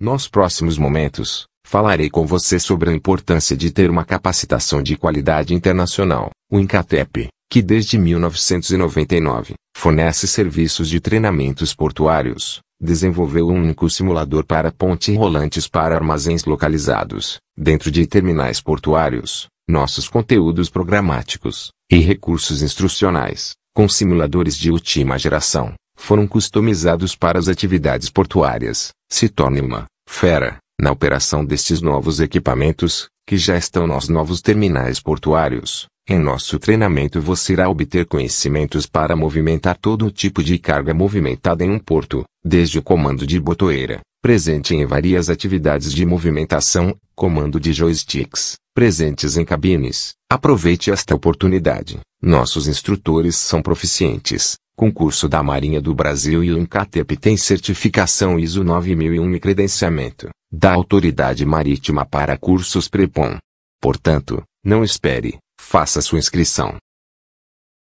Nos próximos momentos, falarei com você sobre a importância de ter uma capacitação de qualidade internacional, o INCATEP, que desde 1999 fornece serviços de treinamentos portuários, desenvolveu um único simulador para ponte rolantes para armazéns localizados, dentro de terminais portuários, nossos conteúdos programáticos e recursos instrucionais, com simuladores de última geração foram customizados para as atividades portuárias, se torne uma fera na operação destes novos equipamentos, que já estão nos novos terminais portuários. Em nosso treinamento você irá obter conhecimentos para movimentar todo o tipo de carga movimentada em um porto, desde o comando de botoeira, presente em várias atividades de movimentação, comando de joysticks, presentes em cabines. Aproveite esta oportunidade. Nossos instrutores são proficientes Concurso da Marinha do Brasil e o INCATEP tem certificação ISO 9001 e credenciamento da Autoridade Marítima para cursos PREPOM. Portanto, não espere, faça sua inscrição.